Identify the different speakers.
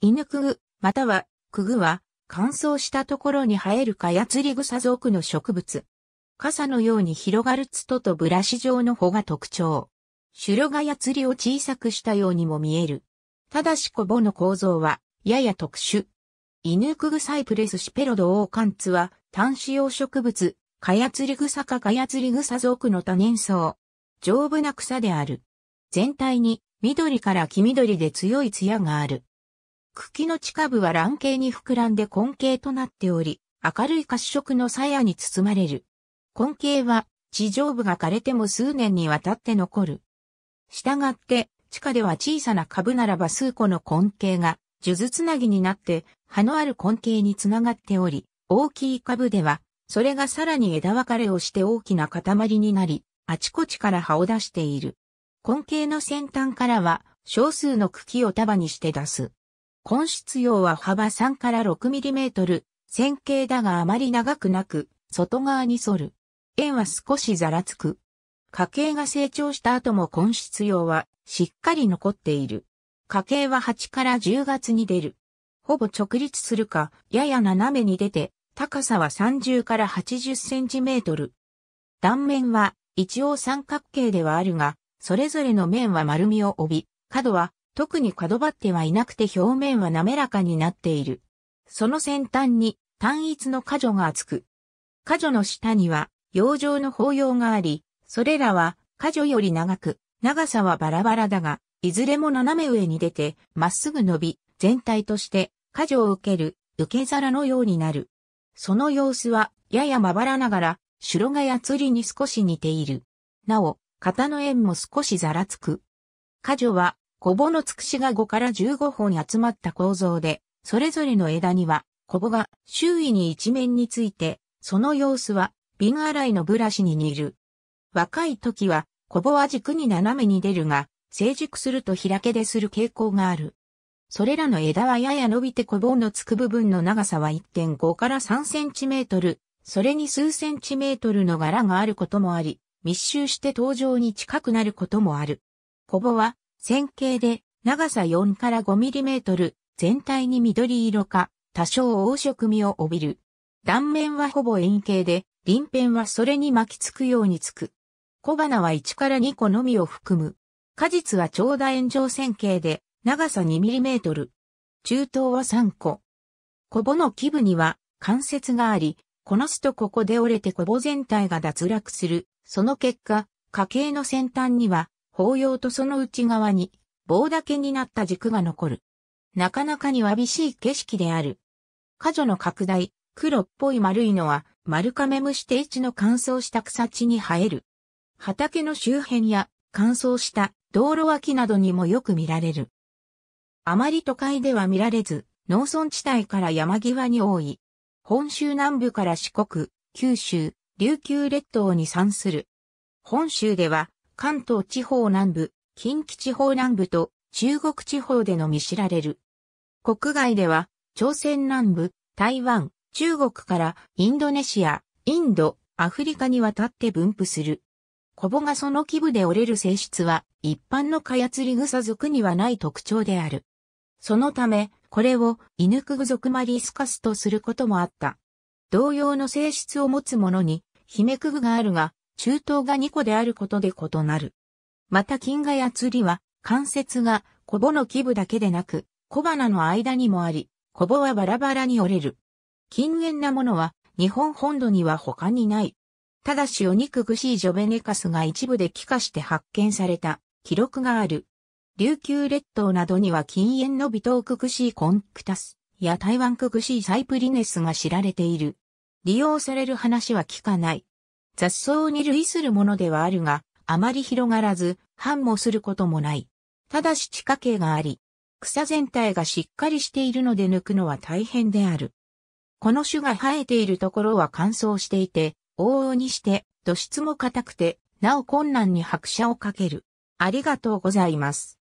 Speaker 1: 犬くぐ、または、くぐは、乾燥したところに生えるカヤツリ草属の植物。傘のように広がるツトとブラシ状の穂が特徴。シュロガヤツリを小さくしたようにも見える。ただしコボの構造は、やや特殊。犬くぐサイプレスシペロドオーカンツは、単子葉植物、カヤツリ草かカヤツリ草属の多年草。丈夫な草である。全体に緑から黄緑で強い艶がある。茎の下部は卵形に膨らんで根茎となっており、明るい褐色の鞘に包まれる。根茎は地上部が枯れても数年にわたって残る。したがって、地下では小さな株ならば数個の根茎が、数珠つなぎになって、葉のある根茎につながっており、大きい株では、それがさらに枝分かれをして大きな塊になり、あちこちから葉を出している。根茎の先端からは、少数の茎を束にして出す。根室葉は幅3から 6mm、線形だがあまり長くなく、外側に反る。円は少しざらつく。家計が成長した後も根室葉はしっかり残っている。家計は8から10月に出る。ほぼ直立するか、やや斜めに出て、高さは30から80センチメートル。断面は一応三角形ではあるが、それぞれの面は丸みを帯び、角は特に角張ってはいなくて表面は滑らかになっている。その先端に単一の果所が厚く、果所の下には洋上の法要があり、それらは果樹より長く、長さはバラバラだが、いずれも斜め上に出て、まっすぐ伸び、全体として果樹を受ける受け皿のようになる。その様子はややまばらながら、白がや釣りに少し似ている。なお、型の円も少しざらつく。果樹はコボのつくしが5から15本集まった構造で、それぞれの枝には、コボが周囲に一面について、その様子は瓶洗いのブラシに似る。若い時は、コボは軸に斜めに出るが、成熟すると開けでする傾向がある。それらの枝はやや伸びてコボのつく部分の長さは1.5から3センチメートル、それに数センチメートルの柄があることもあり、密集して登場に近くなることもある。コボは線形で長さ4から5ミリメートル、全体に緑色か、多少黄色味を帯びる。断面はほぼ円形で、輪辺はそれに巻きつくようにつく。小花は1から2個のみを含む。果実は長楕円状線形で、長さ2トル。中等は3個。コボの基部には関節があり、このすとここで折れてコボ全体が脱落する。その結果、家系の先端には法要とその内側に棒だけになった軸が残る。なかなかにわびしい景色である。果樹の拡大、黒っぽい丸いのは、丸亀虫定地の乾燥した草地に生える。畑の周辺や乾燥した道路脇などにもよく見られる。あまり都会では見られず、農村地帯から山際に多い。本州南部から四国、九州、琉球列島に産する。本州では関東地方南部、近畿地方南部と中国地方でのみ知られる。国外では、朝鮮南部、台湾、中国からインドネシア、インド、アフリカに渡って分布する。コボがその基部で折れる性質は、一般のカヤツリグサ族にはない特徴である。そのため、これをイヌクグ族マリスカスとすることもあった。同様の性質を持つものに、ヒメクグがあるが、中東が2個であることで異なる。また金河や釣りは、関節がコボの基部だけでなく、小鼻の間にもあり、コボはバラバラに折れる。禁煙なものは、日本本土には他にない。ただしお肉ぐしいジョベネカスが一部で帰化して発見された記録がある。琉球列島などには禁煙の微糖クぐしいコンクタスや台湾くぐしいサイプリネスが知られている。利用される話は聞かない。雑草に類するものではあるが、あまり広がらず、繁茂することもない。ただし地下茎があり、草全体がしっかりしているので抜くのは大変である。この種が生えているところは乾燥していて、往々にして、土質も硬くて、なお困難に拍車をかける。ありがとうございます。